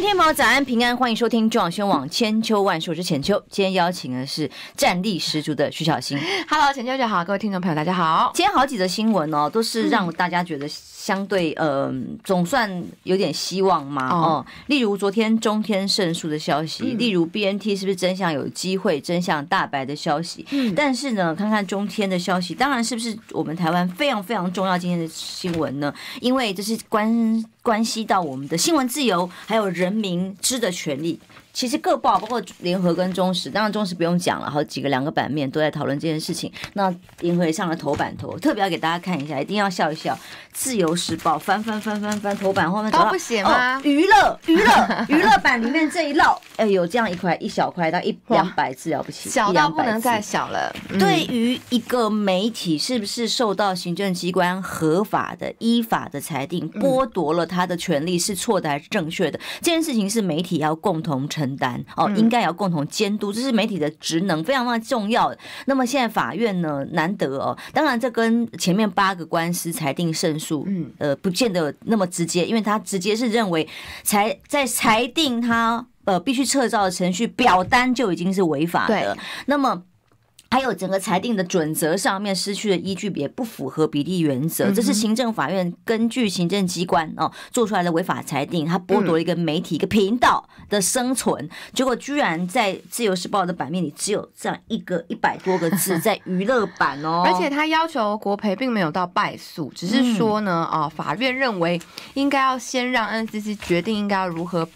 听众朋友，早安平安，欢迎收听中网新网千秋万寿之浅秋。今天邀请的是战力十足的徐小新。Hello，浅秋就好，各位听众朋友大家好。今天好几则新闻哦，都是让大家觉得相对呃，总算有点希望嘛哦。例如昨天中天胜诉的消息，例如 B N T 是不是真相有机会真相大白的消息？嗯，但是呢，看看中天的消息，当然是不是我们台湾非常非常重要今天的新闻呢？因为这是关。关系到我们的新闻自由，还有人民知的权利。其实各报包括联合跟中时，当然中时不用讲了，好几个两个版面都在讨论这件事情。那联合也上了头版头，特别要给大家看一下，一定要笑一笑。自由时报翻翻翻翻翻头版，后面都不找哦？娱乐娱乐娱乐版里面这一漏，哎，有这样一块一小块到一 两百字了不起，小到不能再小了。对于一个媒体，是不是受到行政机关合法的、依法的裁定，剥夺了他的权利，是错的还是正确的？这件事情是媒体要共同承。单哦，应该也要共同监督，这是媒体的职能，非常非常重要那么现在法院呢，难得哦，当然这跟前面八个官司裁定胜诉，嗯，呃，不见得那么直接，因为他直接是认为裁在裁定他呃必须撤照的程序表单就已经是违法的。那么。还有整个裁定的准则上面失去的依据也不符合比例原则，这是行政法院根据行政机关哦做出来的违法裁定，它剥夺了一个媒体一个频道的生存，结果居然在《自由时报》的版面里只有这样一个一百多个字 在娱乐版哦，而且他要求国培并没有到败诉，只是说呢啊，法院认为应该要先让 NCC 决定应该要如何。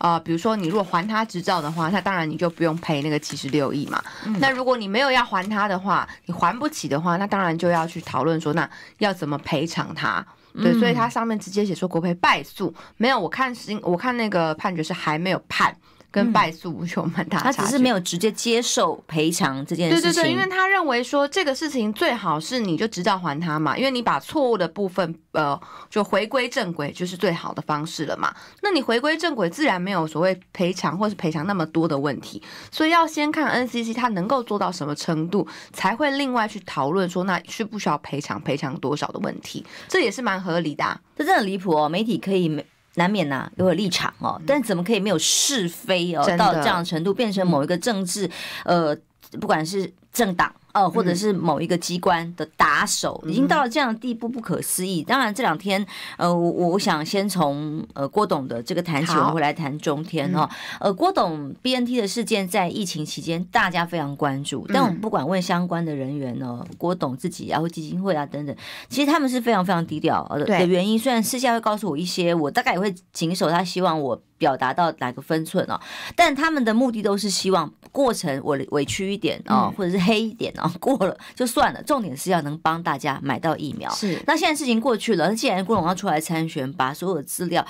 啊，比如说你如果还他执照的话，那当然你就不用赔那个七十六亿嘛。那如果你没有要还他的话，你还不起的话，那当然就要去讨论说那要怎么赔偿他。对，所以他上面直接写说国赔败诉，没有我看新我看那个判决是还没有判。跟败诉有蛮大差，他只是没有直接接受赔偿这件事情。对对对，因为他认为说这个事情最好是你就直接还他嘛，因为你把错误的部分呃就回归正轨就是最好的方式了嘛。那你回归正轨，自然没有所谓赔偿或是赔偿那么多的问题。所以要先看 NCC 他能够做到什么程度，才会另外去讨论说那需不需要赔偿，赔偿多少的问题。这也是蛮合理的。这真的很离谱哦，媒体可以没。难免呐，有立场哦，但怎么可以没有是非哦？到这样程度，变成某一个政治，呃，不管是政党。呃，或者是某一个机关的打手，已经到了这样的地步，不可思议。当然，这两天，呃，我我想先从呃郭董的这个谈起，我们会来谈中天哦。呃，郭董 B N T 的事件在疫情期间，大家非常关注。但我们不管问相关的人员呢，郭董自己啊，或基金会啊等等，其实他们是非常非常低调。的原因虽然私下会告诉我一些，我大概也会谨守他希望我。表达到哪个分寸哦？但他们的目的都是希望过程我委屈一点啊，或者是黑一点啊，过了就算了。重点是要能帮大家买到疫苗。是。那现在事情过去了，那既然郭荣要出来参选，把所有的资料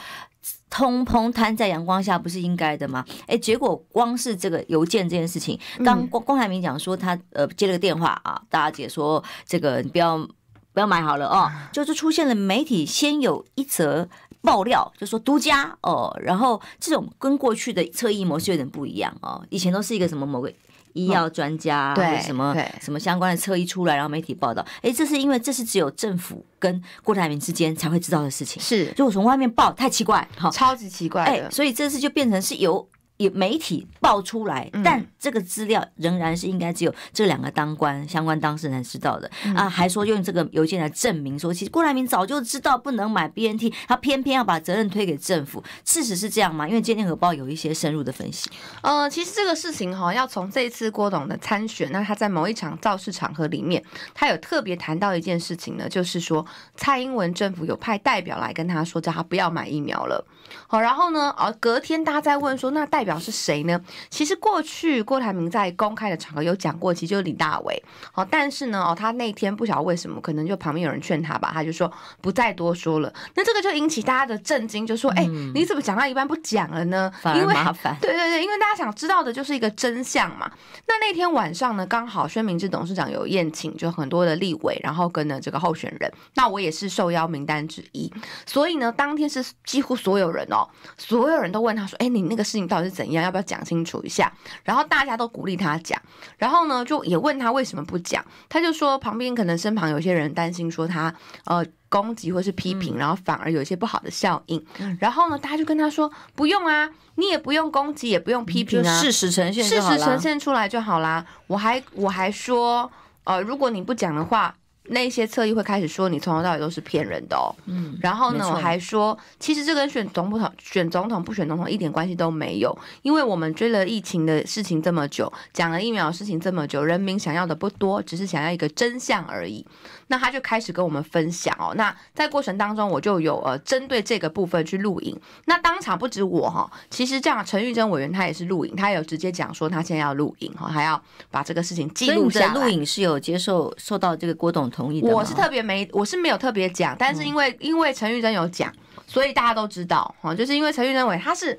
通通摊在阳光下，不是应该的吗？哎，结果光是这个邮件这件事情，刚郭郭海明讲说他呃接了个电话啊，大家姐说这个你不要不要买好了哦，就是出现了媒体先有一则。爆料就说独家哦，然后这种跟过去的测疫模式有点不一样哦，以前都是一个什么某个医药专家或什么什么相关的测一出来，然后媒体报道，哎，这是因为这是只有政府跟郭台铭之间才会知道的事情，是，如果从外面报太奇怪哈，超级奇怪的，所以这次就变成是由。也媒体爆出来，但这个资料仍然是应该只有这两个当官、相关当事人才知道的啊！还说用这个邮件来证明说，其实郭台铭早就知道不能买 B N T，他偏偏要把责任推给政府。事实是这样吗？因为《今天荷报》有一些深入的分析。呃，其实这个事情哈，要从这一次郭董的参选，那他在某一场造势场合里面，他有特别谈到一件事情呢，就是说蔡英文政府有派代表来跟他说，叫他不要买疫苗了。好，然后呢，而隔天大家在问说，那代表。表是谁呢？其实过去郭台铭在公开的场合有讲过，其实就是李大伟。哦，但是呢，哦，他那天不晓得为什么，可能就旁边有人劝他吧，他就说不再多说了。那这个就引起大家的震惊，就说：“哎，你怎么讲到一半不讲了呢？”因为麻烦，对对对，因为大家想知道的就是一个真相嘛。那那天晚上呢，刚好宣明志董事长有宴请，就很多的立委，然后跟了这个候选人。那我也是受邀名单之一，所以呢，当天是几乎所有人哦，所有人都问他说：“哎，你那个事情到底是？”怎样？要不要讲清楚一下？然后大家都鼓励他讲，然后呢，就也问他为什么不讲？他就说旁边可能身旁有些人担心说他呃攻击或是批评，然后反而有一些不好的效应。然后呢，大家就跟他说不用啊，你也不用攻击，也不用批评啊，事实呈现，事实呈现出来就好啦。我还我还说呃，如果你不讲的话。那些侧翼会开始说你从头到尾都是骗人的哦，嗯，然后呢，我还说，其实这跟选总统、选总统不选总统一点关系都没有，因为我们追了疫情的事情这么久，讲了疫苗的事情这么久，人民想要的不多，只是想要一个真相而已。那他就开始跟我们分享哦。那在过程当中，我就有呃针对这个部分去录影。那当场不止我哈，其实这样，陈玉珍委员他也是录影，他有直接讲说他现在要录影哈，还要把这个事情记录下来。录影是有接受受到这个郭董同意的。我是特别没我是没有特别讲，但是因为因为陈玉珍有讲，所以大家都知道哈，就是因为陈玉珍委他是。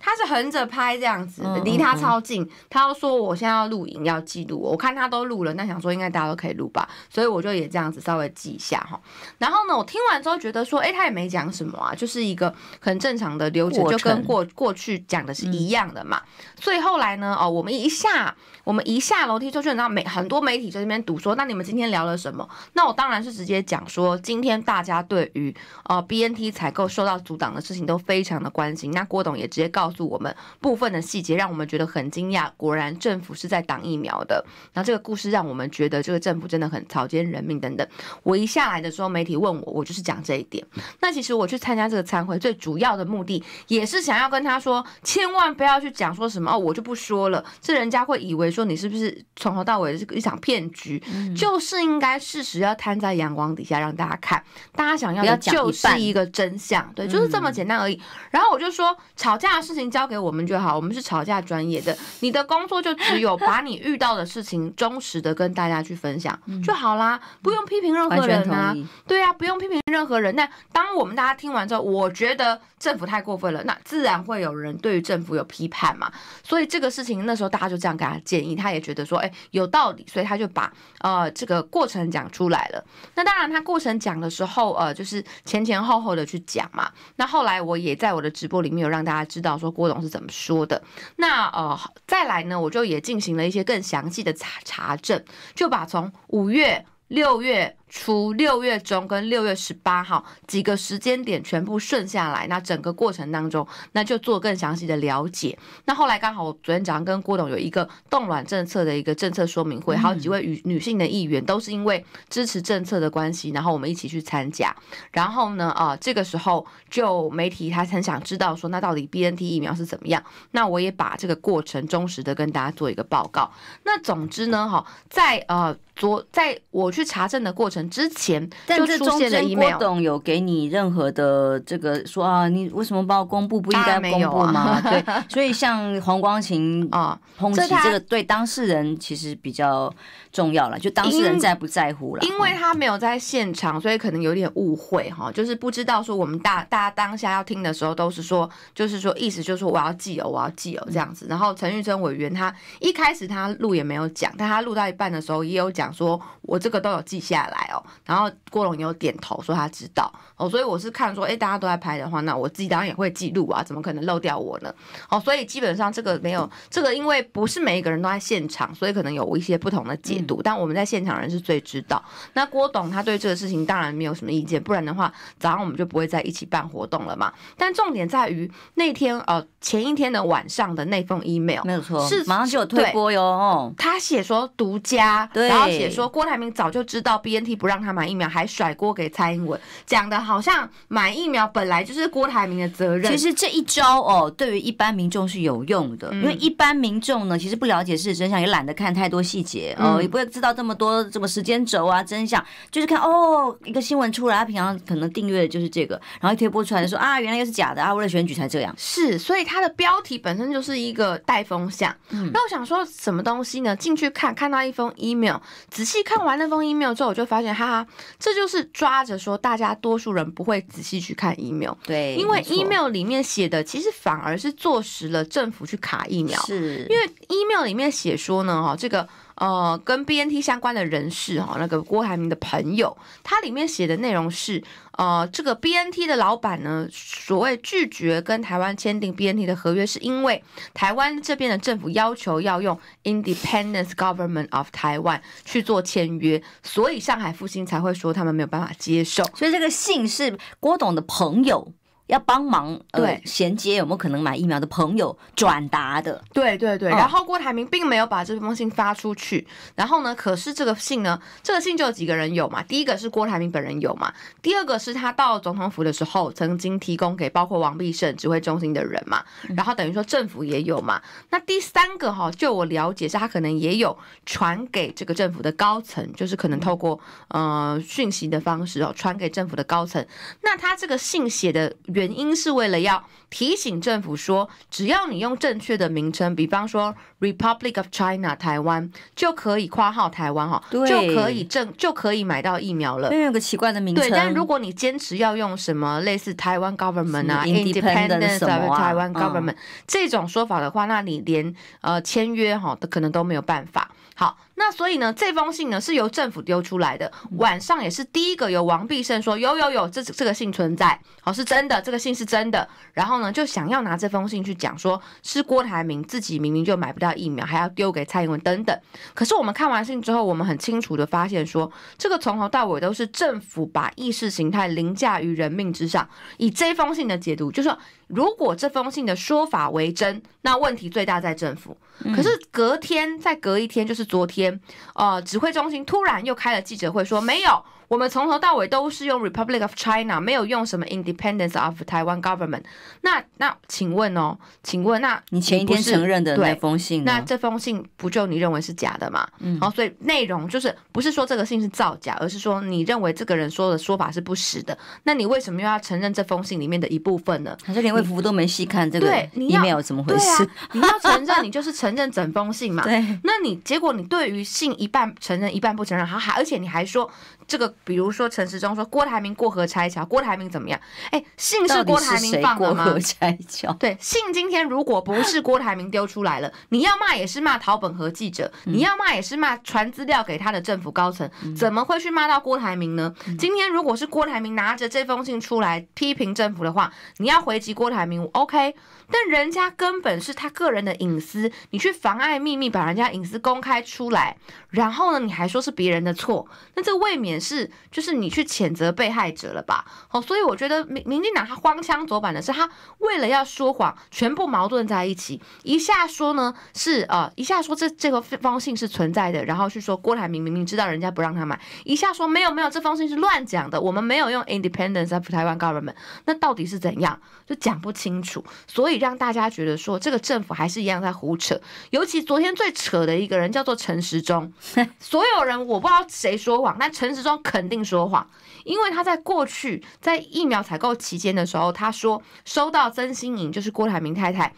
他是横着拍这样子，离他超近。他要说我现在要录影要记录我，看他都录了，那想说应该大家都可以录吧，所以我就也这样子稍微记一下哈。然后呢，我听完之后觉得说，哎，他也没讲什么啊，就是一个很正常的流程，就跟过过去讲的是一样的嘛。所以后来呢，哦，我们一下。我们一下楼梯就去，到美，很多媒体在那边堵说，那你们今天聊了什么？那我当然是直接讲说，今天大家对于呃 BNT 采购受到阻挡的事情都非常的关心。那郭董也直接告诉我们部分的细节，让我们觉得很惊讶。果然政府是在挡疫苗的。然后这个故事让我们觉得这个政府真的很草菅人命等等。我一下来的时候，媒体问我，我就是讲这一点。那其实我去参加这个参会最主要的目的，也是想要跟他说，千万不要去讲说什么，哦，我就不说了，这人家会以为。说你是不是从头到尾是一场骗局？就是应该事实要摊在阳光底下让大家看，大家想要的就是一个真相，对，就是这么简单而已。然后我就说，吵架的事情交给我们就好，我们是吵架专业的。你的工作就只有把你遇到的事情忠实的跟大家去分享就好啦，不用批评任何人啊。对啊，不用批评任何人。那当我们大家听完之后，我觉得政府太过分了，那自然会有人对于政府有批判嘛。所以这个事情那时候大家就这样跟他讲。他也觉得说，哎，有道理，所以他就把呃这个过程讲出来了。那当然，他过程讲的时候，呃，就是前前后后的去讲嘛。那后来我也在我的直播里面有让大家知道说郭总是怎么说的。那呃，再来呢，我就也进行了一些更详细的查查证，就把从五月、六月。初六月中跟六月十八号几个时间点全部顺下来，那整个过程当中，那就做更详细的了解。那后来刚好我昨天早上跟郭董有一个冻卵政策的一个政策说明会，还有几位女女性的议员都是因为支持政策的关系，然后我们一起去参加。然后呢，啊，这个时候就媒体他很想知道说，那到底 B N T 疫苗是怎么样？那我也把这个过程忠实的跟大家做一个报告。那总之呢，哈，在啊昨在我去查证的过程。之前，但是中间郭董有给你任何的这个说啊，你为什么把我公布不应该公布吗？对，所以像黄光琴啊，抨击这个对当事人其实比较重要了，就当事人在不在乎了。因为他没有在现场，所以可能有点误会哈，就是不知道说我们大大家当下要听的时候都是说，就是说意思就是说我要记哦，我要记哦这样子。然后陈玉珍委员他一开始他录也没有讲，但他录到一半的时候也有讲，说我这个都有记下来。然后郭龙有点头说他知道。哦，所以我是看说，哎，大家都在拍的话，那我自己当然也会记录啊，怎么可能漏掉我呢？哦，所以基本上这个没有这个，因为不是每一个人都在现场，所以可能有一些不同的解读。但我们在现场人是最知道。那郭董他对这个事情当然没有什么意见，不然的话早上我们就不会在一起办活动了嘛。但重点在于那天呃前一天的晚上的那封 email，没有错，是马上就有退播哟。他写说独家，然后写说郭台铭早就知道 B N T 不让他买疫苗，还甩锅给蔡英文，讲的。好像买疫苗本来就是郭台铭的责任。其实这一招哦，对于一般民众是有用的，因为一般民众呢，其实不了解事实真相，也懒得看太多细节哦，也不会知道这么多什么时间轴啊真相。就是看哦，一个新闻出来，他平常可能订阅的就是这个，然后一推播出来，说啊，原来又是假的啊，为了选举才这样。是，所以它的标题本身就是一个带风向。嗯、那我想说，什么东西呢？进去看，看到一封 email，仔细看完那封 email 之后，我就发现，哈哈，这就是抓着说大家多数人。人不会仔细去看 email，对，因为 email 里面写的其实反而是坐实了政府去卡疫苗，是，因为 email 里面写说呢，哈，这个。呃，跟 B N T 相关的人士哈，那个郭台铭的朋友，他里面写的内容是，呃，这个 B N T 的老板呢，所谓拒绝跟台湾签订 B N T 的合约，是因为台湾这边的政府要求要用 Independence Government of Taiwan 去做签约，所以上海复兴才会说他们没有办法接受。所以这个信是郭董的朋友。要帮忙呃衔接有没有可能买疫苗的朋友转达的？对对对。然后郭台铭并没有把这封信发出去。然后呢？可是这个信呢？这个信就有几个人有嘛？第一个是郭台铭本人有嘛？第二个是他到总统府的时候曾经提供给包括王必胜指挥中心的人嘛？然后等于说政府也有嘛？那第三个哈，就我了解是他可能也有传给这个政府的高层，就是可能透过呃讯息的方式哦传给政府的高层。那他这个信写的。原因是为了要提醒政府说，只要你用正确的名称，比方说 Republic of China 台湾，就可以括号台湾哈，就可以正就可以买到疫苗了。因为有个奇怪的名称。对，但如果你坚持要用什么类似台湾 Government 啊，Independence of Taiwan Government 这种说法的话，那你连呃签约哈的可能都没有办法。好。那所以呢，这封信呢是由政府丢出来的。晚上也是第一个由王必胜说：“有有有，这这个信存在，好是真的，这个信是真的。”然后呢，就想要拿这封信去讲，说是郭台铭自己明明就买不到疫苗，还要丢给蔡英文等等。可是我们看完信之后，我们很清楚的发现，说这个从头到尾都是政府把意识形态凌驾于人命之上。以这封信的解读，就说如果这封信的说法为真，那问题最大在政府。可是隔天再隔一天，就是昨天。呃，指挥中心突然又开了记者会，说没有。我们从头到尾都是用 Republic of China，没有用什么 Independence of Taiwan Government。那那，请问哦，请问，那你前一天承认的那封信，那这封信不就你认为是假的嘛？嗯，好，所以内容就是不是说这个信是造假，而是说你认为这个人说的说法是不实的。那你为什么又要承认这封信里面的一部分呢？好像连魏福都没细看这个 email 怎么回事？你要承认，你就是承认整封信嘛？对，那你结果你对于信一半承认，一半不承认，好还而且你还说。这个，比如说陈时中说郭台铭过河拆桥，郭台铭怎么样？哎，信是郭台铭放的吗？过河拆桥。对，信今天如果不是郭台铭丢出来了，你要骂也是骂陶本和记者，你要骂也是骂传资料给他的政府高层，怎么会去骂到郭台铭呢？今天如果是郭台铭拿着这封信出来批评政府的话，你要回击郭台铭，OK？但人家根本是他个人的隐私，你去妨碍秘密，把人家隐私公开出来，然后呢，你还说是别人的错，那这未免是就是你去谴责被害者了吧？哦，所以我觉得民民进党他荒腔走板的是，他为了要说谎，全部矛盾在一起，一下说呢是呃，一下说这这个方信是存在的，然后去说郭台铭明明知道人家不让他买，一下说没有没有，这封信是乱讲的，我们没有用 independence of Taiwan government，那到底是怎样就讲不清楚，所以。让大家觉得说这个政府还是一样在胡扯，尤其昨天最扯的一个人叫做陈时中，所有人我不知道谁说谎，但陈时中肯定说谎，因为他在过去在疫苗采购期间的时候，他说收到曾馨莹，就是郭台铭太太。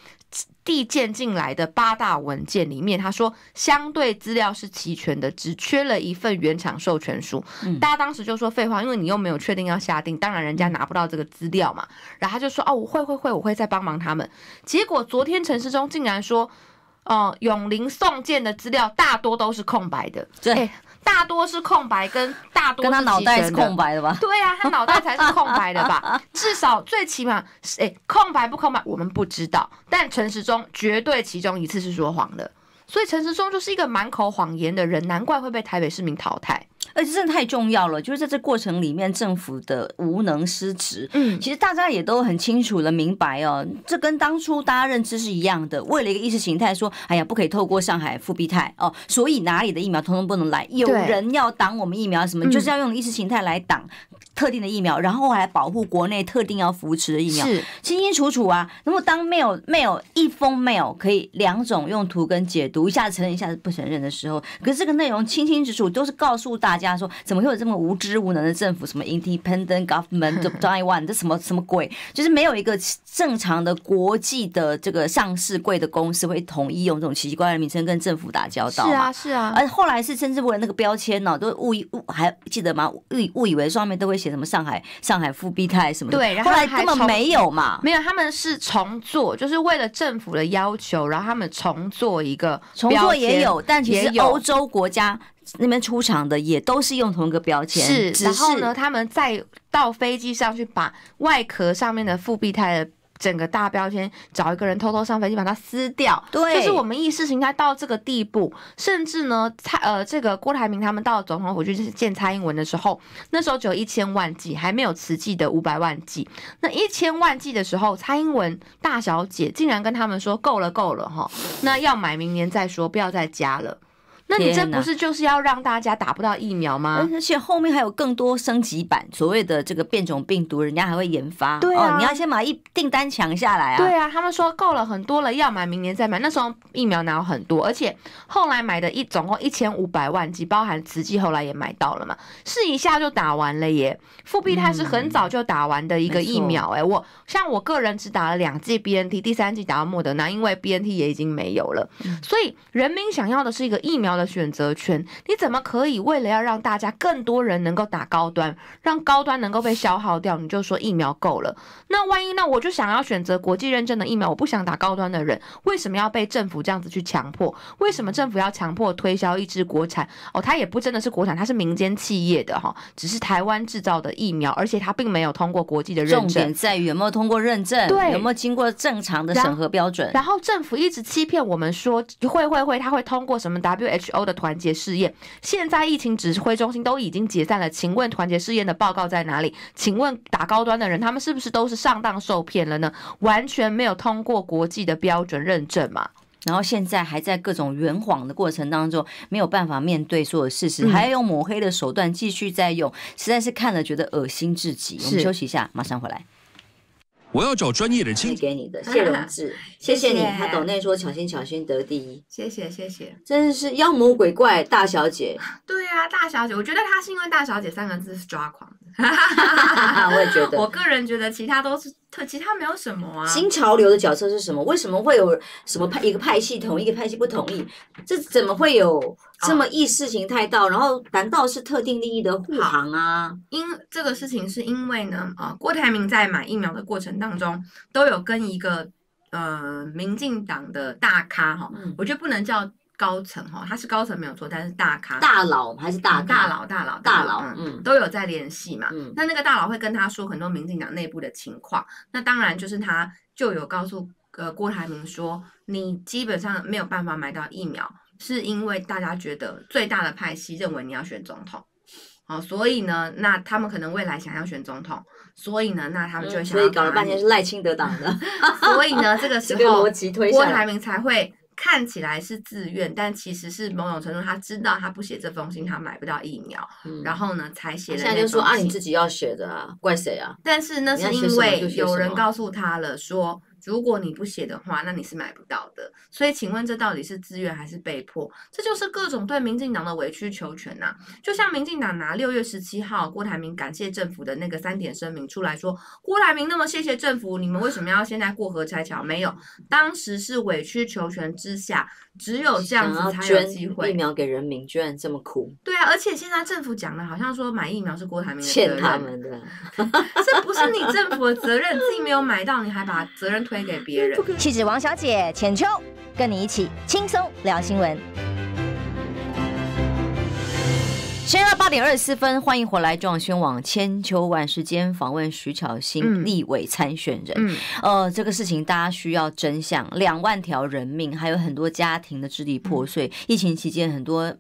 递件进来的八大文件里面，他说相对资料是齐全的，只缺了一份原厂授权书。嗯，大家当时就说废话，因为你又没有确定要下定，当然人家拿不到这个资料嘛。然后他就说哦，我会会会，我会再帮忙他们。结果昨天陈世忠竟然说，哦，永林送件的资料大多都是空白的。对。大多是空白，跟大多是他脑袋是空白的吧？对啊，他脑袋才是空白的吧？至少最起码，哎，空白不空白我们不知道，但陈时中绝对其中一次是说谎的，所以陈时中就是一个满口谎言的人，难怪会被台北市民淘汰。哎，真的太重要了！就是在这过程里面，政府的无能失职，嗯，其实大家也都很清楚的明白哦。这跟当初大家认知是一样的，为了一个意识形态，说哎呀不可以透过上海复必泰哦，所以哪里的疫苗通通不能来。有人要挡我们疫苗，什么就是要用意识形态来挡特定的疫苗，然后还保护国内特定要扶持的疫苗，是清清楚楚啊。那么当没有没有一封 mail 可以两种用途跟解读，一下子承认一下子不承认的时候，可是这个内容清清楚楚，都是告诉大家。他说：“怎么会有这么无知无能的政府？什么 Independent Government of Taiwan，这什么什么鬼？就是没有一个正常的国际的这个上市贵的公司会统一用这种奇奇怪怪的名称跟政府打交道。是啊，是啊。而后来是甚至为了那个标签呢，都误误还记得吗？误误以为上面都会写什么上海上海富必泰什么？对，后来根本没有嘛，没有。他们是重做，就是为了政府的要求，然后他们重做一个重做也有，但其实欧洲国家。”那边出厂的也都是用同一个标签，是。然后呢，他们再到飞机上去，把外壳上面的复必泰的整个大标签，找一个人偷偷上飞机把它撕掉。对。就是我们意识形态到这个地步，甚至呢，蔡呃这个郭台铭他们到总统府去见蔡英文的时候，那时候只有一千万计，还没有实际的五百万计。那一千万计的时候，蔡英文大小姐竟然跟他们说：“够了，够了，哈，那要买明年再说，不要再加了。”那你这不是就是要让大家打不到疫苗吗？而且后面还有更多升级版，所谓的这个变种病毒，人家还会研发。对啊，你要先把一订单抢下来啊。对啊，他们说够了，很多了，要买明年再买。那时候疫苗哪有很多？而且后来买的一总共一千五百万剂，包含慈济后来也买到了嘛，试一下就打完了耶。复必泰是很早就打完的一个疫苗哎，我像我个人只打了两剂 BNT，第三剂打到莫德纳，因为 BNT 也已经没有了，所以人民想要的是一个疫苗。的选择权，你怎么可以为了要让大家更多人能够打高端，让高端能够被消耗掉，你就说疫苗够了？那万一那我就想要选择国际认证的疫苗，我不想打高端的人，为什么要被政府这样子去强迫？为什么政府要强迫推销一支国产？哦，它也不真的是国产，它是民间企业的哈，只是台湾制造的疫苗，而且它并没有通过国际的认证。重点在于有没有通过认证，对，有没有经过正常的审核标准。然后政府一直欺骗我们说会会会，它会通过什么 WH？欧的团结试验，现在疫情指挥中心都已经解散了。请问团结试验的报告在哪里？请问打高端的人，他们是不是都是上当受骗了呢？完全没有通过国际的标准认证嘛？然后现在还在各种圆谎的过程当中，没有办法面对所有事实，还要用抹黑的手段继续在用，实在是看了觉得恶心至极。我们休息一下，马上回来。我要找专业的亲戚给你的谢荣志，谢谢你。他抖内说巧心巧心得第一，谢谢谢谢，真的是妖魔鬼怪大小姐。对啊，大小姐，我觉得他是因为大小姐三个字是抓狂。的。哈哈哈哈哈！我也觉得，我个人觉得其他都是特，其他没有什么啊。新潮流的角色是什么？为什么会有什么派？一个派系同意，一个派系不同意，这怎么会有这么意识形态到？然后难道是特定利益的护航啊？因这个事情是因为呢，啊，郭台铭在买疫苗的过程当中，都有跟一个呃民进党的大咖哈，我觉得不能叫。高层哈，他是高层没有错，但是大咖、大佬还是大大佬、大佬、大佬，嗯，都有在联系嘛。那那个大佬会跟他说很多民进党内部的情况。那当然就是他就有告诉呃郭台铭说，你基本上没有办法买到疫苗，是因为大家觉得最大的派系认为你要选总统，好，所以呢，那他们可能未来想要选总统，所以呢，那他们就想，所以搞了半天是赖清德党的，所以呢，这个时候 郭台铭才会。看起来是自愿，但其实是某种程度，他知道他不写这封信，他买不到疫苗。然后呢，才写了。现在就说啊，你自己要写的，啊，怪谁啊？但是那是因为有人告诉他了，说。如果你不写的话，那你是买不到的。所以，请问这到底是自愿还是被迫？这就是各种对民进党的委曲求全呐。就像民进党拿六月十七号郭台铭感谢政府的那个三点声明出来说，郭台铭那么谢谢政府，你们为什么要现在过河拆桥？没有，当时是委曲求全之下，只有这样子才有机会疫苗给人民，居然这么苦。对啊，而且现在政府讲的好像说买疫苗是郭台铭欠他们的，这不是你政府的责任，自己没有买到，你还把责任。分给别人。妻子王小姐千秋跟你一起轻松聊新闻。现在八点二十四分，欢迎回来撞宣网》千秋万时间访问徐巧芯立委参选人。呃，这个事情大家需要真相，两万条人命，还有很多家庭的支离破碎。疫情期间，很多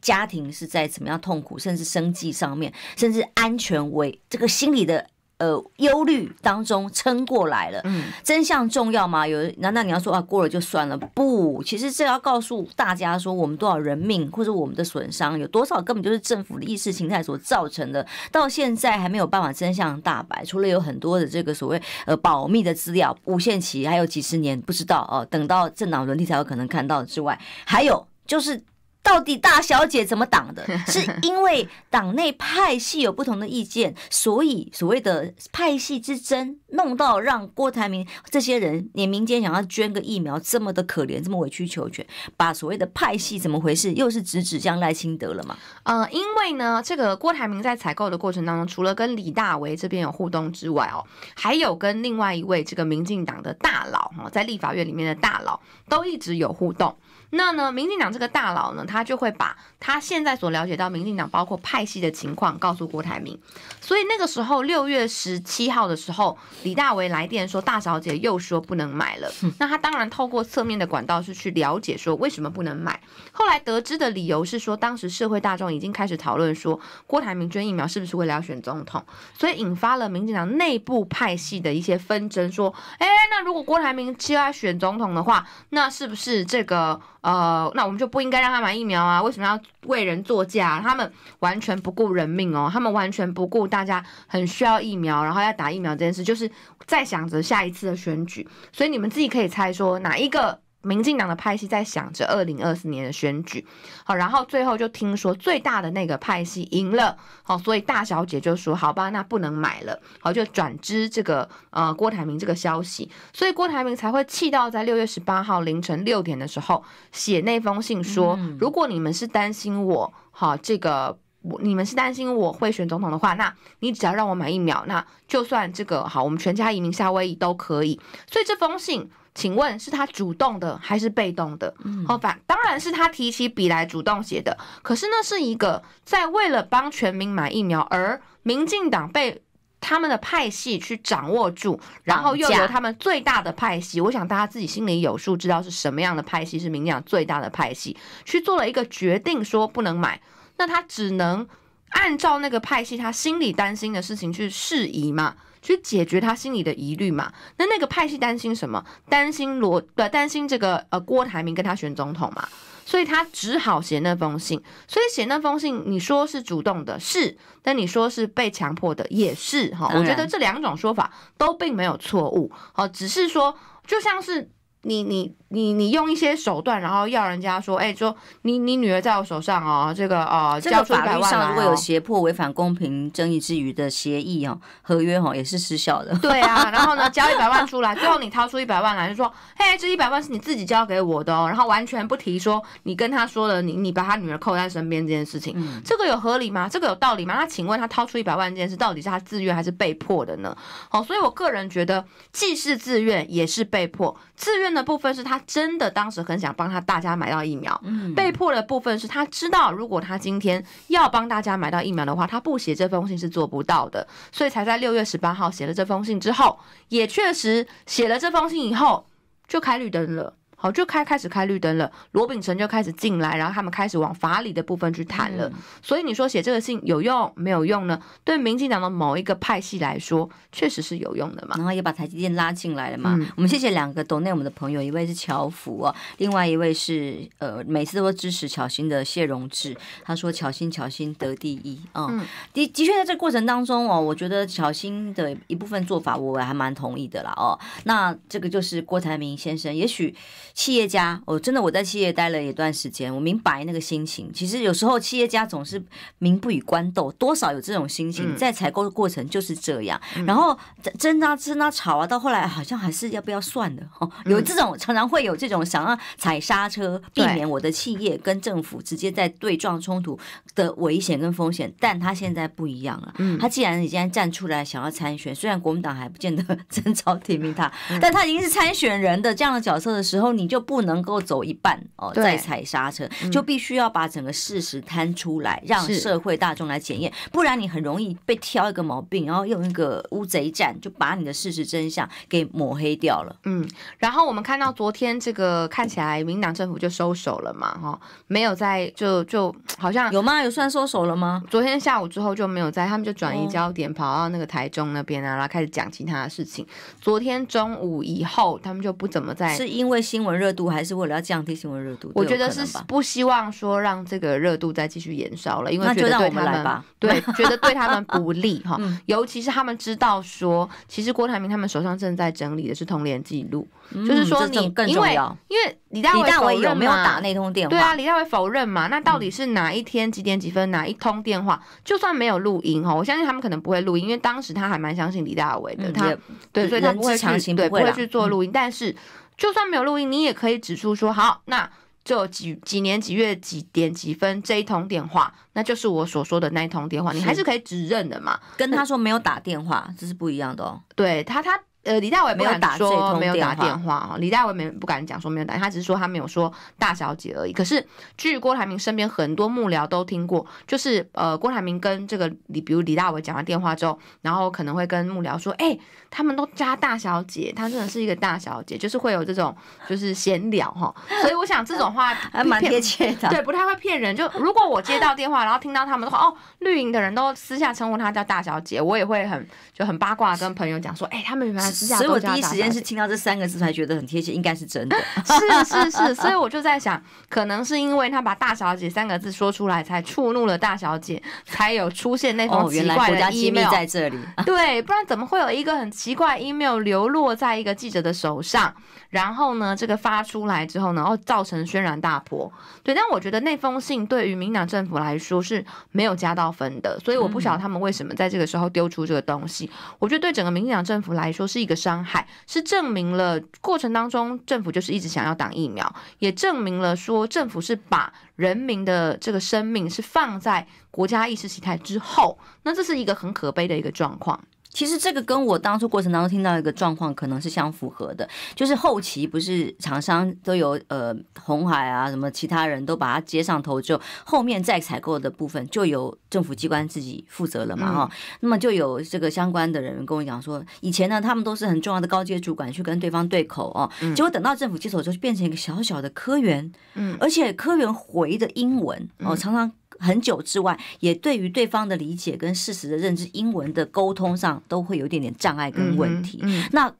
家庭是在怎么样痛苦，甚至生计上面，甚至安全为这个心理的。呃，忧虑当中撑过来了。嗯，真相重要吗？有？难道你要说啊，过了就算了？不，其实这要告诉大家说，我们多少人命，或者我们的损伤有多少，根本就是政府的意识形态所造成的。到现在还没有办法真相大白，除了有很多的这个所谓呃保密的资料，无限期还有几十年不知道哦，等到政党轮替才有可能看到之外，还有就是。到底大小姐怎么挡的？是因为党内派系有不同的意见，所以所谓的派系之争，弄到让郭台铭这些人，你民间想要捐个疫苗这么的可怜，这么委曲求全，把所谓的派系怎么回事，又是指指向赖清德了吗？呃，因为呢，这个郭台铭在采购的过程当中，除了跟李大为这边有互动之外，哦，还有跟另外一位这个民进党的大佬哈，在立法院里面的大佬都一直有互动。那呢？民进党这个大佬呢，他就会把他现在所了解到民进党包括派系的情况告诉郭台铭。所以那个时候，六月十七号的时候，李大为来电说：“大小姐又说不能买了。”那他当然透过侧面的管道是去了解说为什么不能买。后来得知的理由是说，当时社会大众已经开始讨论说，郭台铭捐疫苗是不是为了要选总统，所以引发了民进党内部派系的一些纷争。说：“哎，那如果郭台铭就要选总统的话，那是不是这个？”呃，那我们就不应该让他买疫苗啊？为什么要为人作嫁？他们完全不顾人命哦，他们完全不顾大家很需要疫苗，然后要打疫苗这件事，就是在想着下一次的选举。所以你们自己可以猜说哪一个。民进党的派系在想着二零二四年的选举，好，然后最后就听说最大的那个派系赢了，好，所以大小姐就说：“好吧，那不能买了。”好，就转知这个呃郭台铭这个消息，所以郭台铭才会气到在六月十八号凌晨六点的时候写那封信，说：“如果你们是担心我，好，这个你们是担心我会选总统的话，那你只要让我买一秒，那就算这个好，我们全家移民夏威夷都可以。”所以这封信。请问是他主动的还是被动的？嗯，好反当然是他提起笔来主动写的。可是那是一个在为了帮全民买疫苗而民进党被他们的派系去掌握住，然后又由他们最大的派系，我想大家自己心里有数，知道是什么样的派系是民进党最大的派系去做了一个决定，说不能买，那他只能按照那个派系他心里担心的事情去适宜嘛。去解决他心里的疑虑嘛？那那个派系担心什么？担心罗，对，担心这个呃郭台铭跟他选总统嘛？所以他只好写那封信。所以写那封信，你说是主动的，是；但你说是被强迫的，也是。哈，我觉得这两种说法都并没有错误，好，只是说，就像是你你。你你用一些手段，然后要人家说，哎，说你你女儿在我手上哦，这个哦，交出一百万如果有胁迫、违反公平、争议之余的协议哦，合约哦，也是失效的。对啊，然后呢，交一百万出来，最后你掏出一百万来，就说，嘿，这一百万是你自己交给我的哦，然后完全不提说你跟他说了，你你把他女儿扣在身边这件事情，这个有合理吗？这个有道理吗？那请问他掏出一百万这件事，到底是他自愿还是被迫的呢？好，所以我个人觉得，既是自愿也是被迫，自愿的部分是他。真的，当时很想帮他大家买到疫苗。被迫的部分是他知道，如果他今天要帮大家买到疫苗的话，他不写这封信是做不到的。所以才在六月十八号写了这封信之后，也确实写了这封信以后，就开绿灯了。好，就开开始开绿灯了，罗秉成就开始进来，然后他们开始往法理的部分去谈了。所以你说写这个信有用没有用呢？对民进党的某一个派系来说，确实是有用的嘛。然后也把台积电拉进来了嘛。我们谢谢两个懂内我们的朋友，一位是乔福，另外一位是呃，每次都会支持乔欣的谢荣智。他说乔欣乔欣得第一啊，的的确在这个过程当中哦，我觉得乔欣的一部分做法我还蛮同意的啦哦。那这个就是郭台铭先生，也许。企业家，我真的我在企业待了一段时间，我明白那个心情。其实有时候企业家总是民不与官斗，多少有这种心情。在采购的过程就是这样，然后争啊争啊吵啊，到后来好像还是要不要算的哦。有这种常常会有这种想要踩刹车，避免我的企业跟政府直接在对撞冲突的危险跟风险。但他现在不一样了，他既然已经站出来想要参选，虽然国民党还不见得争朝提名他，但他已经是参选人的这样的角色的时候，你。你就不能够走一半哦，再踩刹车，就必须要把整个事实摊出来，让社会大众来检验，不然你很容易被挑一个毛病，然后用一个乌贼战就把你的事实真相给抹黑掉了。嗯，然后我们看到昨天这个看起来民党政府就收手了嘛，哈，没有在就就好像有吗？有算收手了吗？昨天下午之后就没有在，他们就转移焦点，跑到那个台中那边啊，然后开始讲其他的事情。昨天中午以后，他们就不怎么在，是因为新闻。热度还是为了要降低新闻热度，我觉得是不希望说让这个热度再继续燃烧了，因为觉得对他们，对觉得对他们不 利哈。尤其是他们知道说，其实郭台铭他们手上正在整理的是通联记录，就是说你因为因为李大伟有没有打那通电话？对啊，李大伟否认嘛？那到底是哪一天几点几分哪一通电话？就算没有录音哈，我相信他们可能不会录音，因为当时他还蛮相信李大伟的，他对，所以他不会强行对不会去做录音，但是。就算没有录音，你也可以指出说好，那就几几年几月几点几分这一通电话，那就是我所说的那一通电话，你还是可以指认的嘛。跟他说没有打电话，这是不一样的哦。对他他。呃，李大伟没有打说没有打电话哈，李大伟没不敢讲说没有打，他只是说他没有说大小姐而已。可是据郭台铭身边很多幕僚都听过，就是呃，郭台铭跟这个李，比如李大伟讲完电话之后，然后可能会跟幕僚说，哎，他们都加大小姐，他真的是一个大小姐，就是会有这种就是闲聊哈。所以我想这种话 还蛮贴切的，对，不太会骗人。就如果我接到电话，然后听到他们的话，哦，绿营的人都私下称呼他叫大小姐，我也会很就很八卦跟朋友讲说，哎，他们。所以我第一时间是听到这三个字才觉得很贴切，应该是真的。是是是，所以我就在想，可能是因为他把“大小姐”三个字说出来，才触怒了大小姐，才有出现那封奇怪的 email 在这里。对，不然怎么会有一个很奇怪 email 流落在一个记者的手上？然后呢，这个发出来之后呢，然后造成轩然大波。对，但我觉得那封信对于民进党政府来说是没有加到分的，所以我不晓得他们为什么在这个时候丢出这个东西。我觉得对整个民进党政府来说是。一个伤害是证明了过程当中，政府就是一直想要挡疫苗，也证明了说政府是把人民的这个生命是放在国家意识形态之后，那这是一个很可悲的一个状况。其实这个跟我当初过程当中听到一个状况可能是相符合的，就是后期不是厂商都有呃红海啊什么，其他人都把它接上头之后，后面再采购的部分就由政府机关自己负责了嘛哈。那么就有这个相关的人员跟我讲说，以前呢他们都是很重要的高阶主管去跟对方对口哦，结果等到政府接手之后就变成一个小小的科员，嗯，而且科员回的英文哦常常。很久之外，也对于对方的理解跟事实的认知，英文的沟通上都会有一点点障碍跟问题。那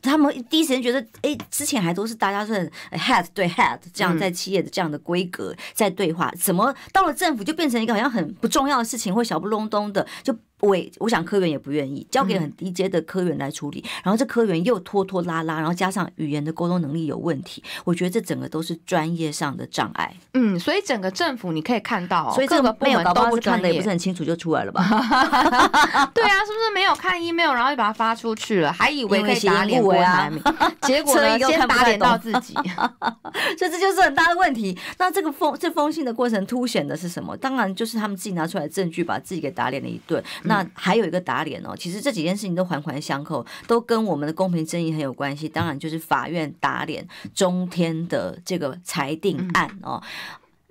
他们第一时间觉得，哎，之前还都是大家是 head 对 head 这样在企业的这样的规格在对话，怎么到了政府就变成一个好像很不重要的事情，或小不隆咚的就。我我想科员也不愿意交给很低阶的科员来处理，然后这科员又拖拖拉拉，然后加上语言的沟通能力有问题，我觉得这整个都是专业上的障碍。嗯，所以整个政府你可以看到，所以这个部门都不看的也不是很清楚就出来了吧？对啊，是不是没有看 email，然后就把它发出去了，还以为可以打脸博爱 结果呢先打脸到自己，所以这就是很大的问题。那这个封这封信的过程凸显的是什么？当然就是他们自己拿出来证据，把自己给打脸了一顿。那还有一个打脸哦，其实这几件事情都环环相扣，都跟我们的公平正义很有关系。当然就是法院打脸中天的这个裁定案哦，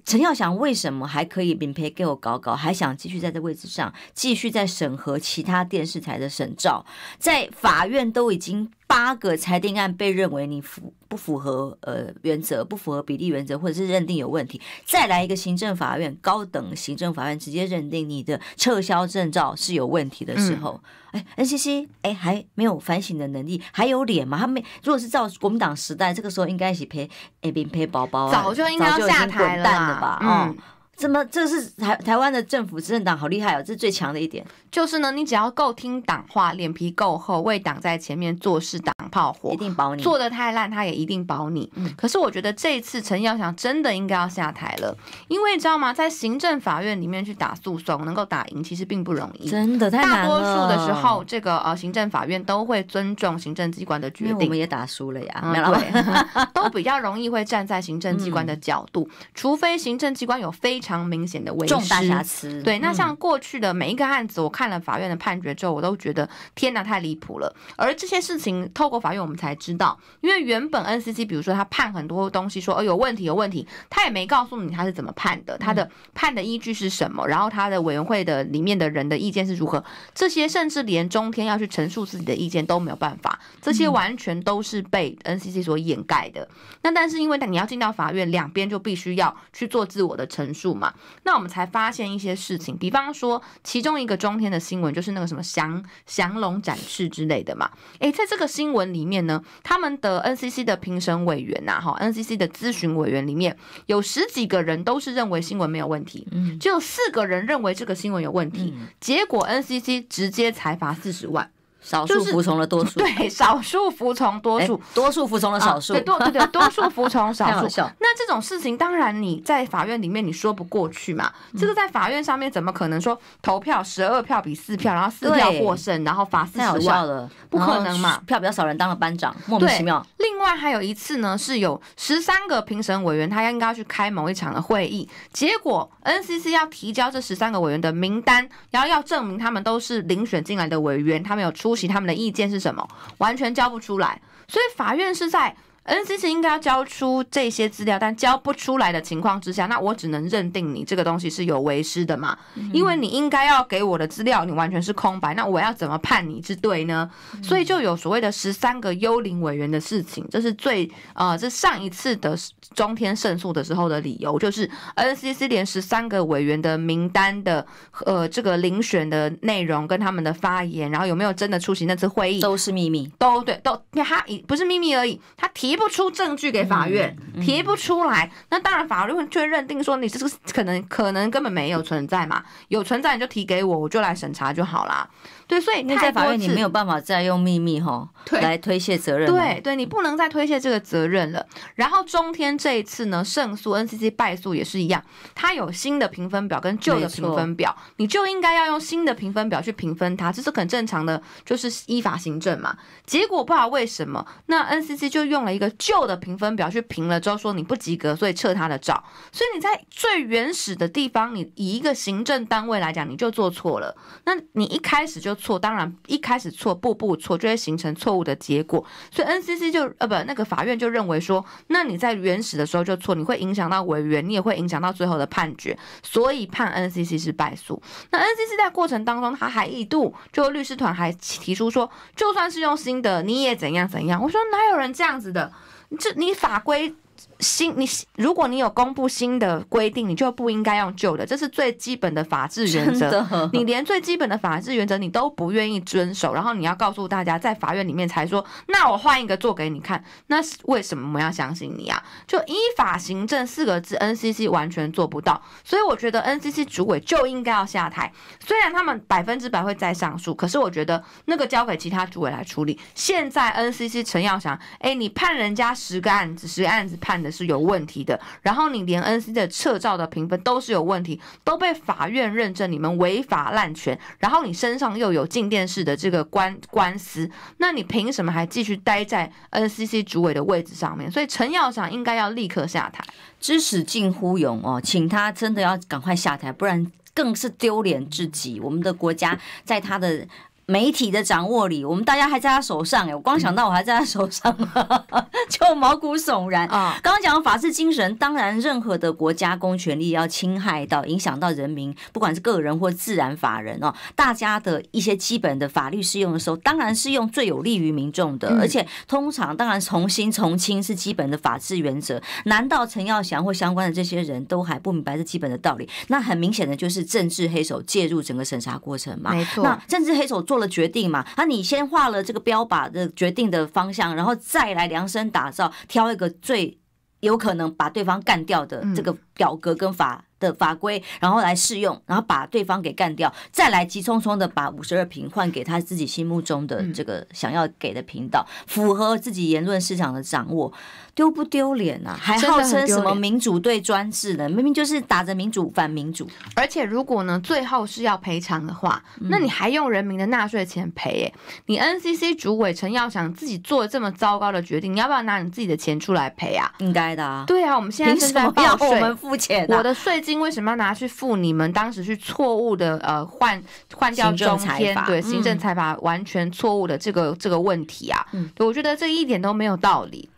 陈耀祥为什么还可以免赔给我搞搞，还想继续在这位置上继续在审核其他电视台的审照，在法院都已经。八个裁定案被认为你符不符合呃原则，不符合比例原则，或者是认定有问题，再来一个行政法院、高等行政法院直接认定你的撤销证照是有问题的时候，哎，NCC 哎还没有反省的能力，还有脸吗？他没，如果是照国民党时代，这个时候应该起陪哎陪陪宝宝啊，早就应该下台了吧？嗯，怎么这是台台湾的政府执政党好厉害哦，这是最强的一点。就是呢，你只要够听党话，脸皮够厚，为党在前面做事挡炮火，一定保你。做的太烂，他也一定保你。可是我觉得这次陈耀祥真的应该要下台了，因为你知道吗？在行政法院里面去打诉讼，能够打赢其实并不容易，真的太难了。大多数的时候，这个呃行政法院都会尊重行政机关的决定，我们也打输了呀，没了。都比较容易会站在行政机关的角度，除非行政机关有非常明显的违重大瑕疵。对，那像过去的每一个案子，我看。看了法院的判决之后，我都觉得天哪，太离谱了。而这些事情透过法院，我们才知道，因为原本 NCC，比如说他判很多东西，说哦有问题，有问题，他也没告诉你他是怎么判的，他的判的依据是什么，然后他的委员会的里面的人的意见是如何，这些甚至连中天要去陈述自己的意见都没有办法，这些完全都是被 NCC 所掩盖的。那但是因为你要进到法院，两边就必须要去做自我的陈述嘛，那我们才发现一些事情，比方说其中一个中天的。的新闻就是那个什么降降龙展翅之类的嘛，诶，在这个新闻里面呢，他们的 NCC 的评审委员呐，哈，NCC 的咨询委员里面有十几个人都是认为新闻没有问题，只有四个人认为这个新闻有问题，结果 NCC 直接裁罚四十万。少数服从了多数，对少数服从多数，多数服从了少数，对对对，多数服从少 数。那这种事情当然你在法院里面你说不过去嘛？这个在法院上面怎么可能说投票十二票比四票，然后四票获胜，然后法四票了，不可能嘛？票比较少，人当了班长，莫名其妙。另外还有一次呢，是有十三个评审委员，他应该要去开某一场的会议，结果 NCC 要提交这十三个委员的名单，然后要证明他们都是遴选进来的委员，他们有出。他们的意见是什么？完全交不出来，所以法院是在。NCC 应该要交出这些资料，但交不出来的情况之下，那我只能认定你这个东西是有为师的嘛，因为你应该要给我的资料，你完全是空白，那我要怎么判你是对呢？所以就有所谓的十三个幽灵委员的事情，这是最呃，这上一次的中天胜诉的时候的理由，就是 NCC 连十三个委员的名单的呃这个遴选的内容跟他们的发言，然后有没有真的出席那次会议，都是秘密，都对都，他已不是秘密而已，他提。不出证据给法院，提不出来，那当然法律会认定说你这个可能可能根本没有存在嘛，有存在你就提给我，我就来审查就好啦。对，所以你在法院你没有办法再用秘密哈来推卸责任，对对，你不能再推卸这个责任了。然后中天这一次呢胜诉，NCC 败诉也是一样，他有新的评分表跟旧的评分表，你就应该要用新的评分表去评分它，这是很正常的，就是依法行政嘛。结果不知道为什么，那 NCC 就用了一个旧的评分表去评了，之后说你不及格，所以撤他的照。所以你在最原始的地方，你以一个行政单位来讲，你就做错了。那你一开始就。错，当然一开始错，步步错，就会形成错误的结果。所以 NCC 就呃不，那个法院就认为说，那你在原始的时候就错，你会影响到委员，你也会影响到最后的判决，所以判 NCC 是败诉。那 NCC 在过程当中，他还一度就律师团还提出说，就算是用新的，你也怎样怎样。我说哪有人这样子的？这你法规。新你如果你有公布新的规定，你就不应该用旧的，这是最基本的法治原则。你连最基本的法治原则你都不愿意遵守，然后你要告诉大家在法院里面才说，那我换一个做给你看，那为什么我要相信你啊？就依法行政四个字，NCC 完全做不到，所以我觉得 NCC 主委就应该要下台。虽然他们百分之百会再上诉，可是我觉得那个交给其他主委来处理。现在 NCC 陈耀祥，哎，你判人家十个案子，十个案子判。是有问题的，然后你连 NCC 撤照的评分都是有问题，都被法院认证你们违法滥权，然后你身上又有静电视的这个官官司，那你凭什么还继续待在 NCC 主委的位置上面？所以陈耀祥应该要立刻下台，知识近乎勇哦，请他真的要赶快下台，不然更是丢脸至极。我们的国家在他的。媒体的掌握里，我们大家还在他手上哎，我光想到我还在他手上，就毛骨悚然啊！刚刚讲法治精神，当然任何的国家公权力要侵害到、影响到人民，不管是个人或自然法人哦，大家的一些基本的法律适用的时候，当然是用最有利于民众的，而且通常当然重新从轻是基本的法治原则。难道陈耀祥或相关的这些人都还不明白这基本的道理？那很明显的就是政治黑手介入整个审查过程嘛，没错。那政治黑手做。做了决定嘛？啊，你先画了这个标靶的决定的方向，然后再来量身打造，挑一个最有可能把对方干掉的这个表格跟法的法规，然后来试用，然后把对方给干掉，再来急匆匆的把五十二平换给他自己心目中的这个想要给的频道，符合自己言论市场的掌握。丢不丢脸啊？还号称什么民主对专制的，明明就是打着民主反民主。而且如果呢，最后是要赔偿的话，那你还用人民的纳税钱赔？哎，你 NCC 主委陈要想自己做了这么糟糕的决定，你要不要拿你自己的钱出来赔啊？应该的。啊。对啊，我们现在正在报税，我们付钱？我的税金为什么要拿去付你们当时去错误的呃换换掉中间对行政裁法完全错误的这个这个问题啊，我觉得这一点都没有道理。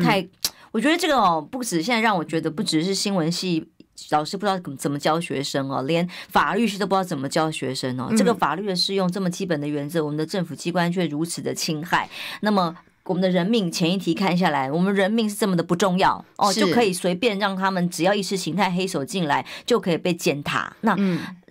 太，我觉得这个哦，不止现在让我觉得，不只是新闻系老师不知道怎么教学生哦，连法律系都不知道怎么教学生哦。这个法律的适用这么基本的原则，我们的政府机关却如此的侵害。那么，我们的人命前一题看下来，我们人命是这么的不重要哦，就可以随便让他们只要意识形态黑手进来就可以被践踏。那。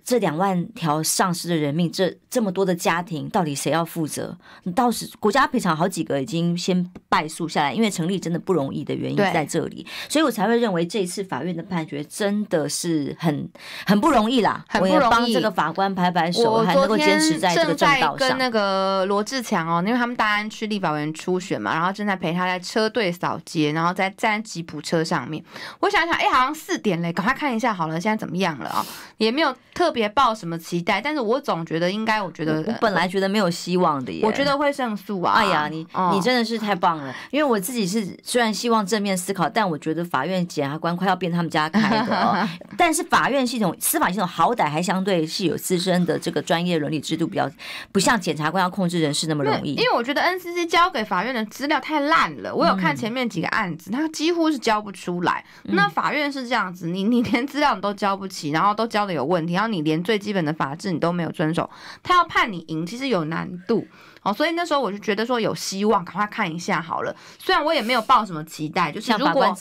这两万条丧失的人命，这这么多的家庭，到底谁要负责？你到时国家赔偿好几个已经先败诉下来，因为成立真的不容易的原因在这里，所以我才会认为这一次法院的判决真的是很很不容易啦。我也帮这个法官拍拍手，还能够坚持在这个正道上。在跟那个罗志强哦，因为他们大安区立法院初选嘛，然后正在陪他在车队扫街，然后在在吉普车上面。我想想，哎，好像四点嘞，赶快看一下好了，现在怎么样了啊？也没有特。别抱什么期待，但是我总觉得应该，我觉得我本来觉得没有希望的耶，我觉得会胜诉啊！哎呀，你你真的是太棒了，因为我自己是虽然希望正面思考，但我觉得法院检察官快要变他们家开的，但是法院系统司法系统好歹还相对是有自身的这个专业伦理制度比较，不像检察官要控制人事那么容易。因为我觉得 NCC 交给法院的资料太烂了，我有看前面几个案子，他几乎是交不出来。那法院是这样子，你你连资料你都交不起，然后都交的有问题，然后你。连最基本的法治你都没有遵守，他要判你赢，其实有难度。哦，所以那时候我就觉得说有希望，赶快看一下好了。虽然我也没有抱什么期待，就是如果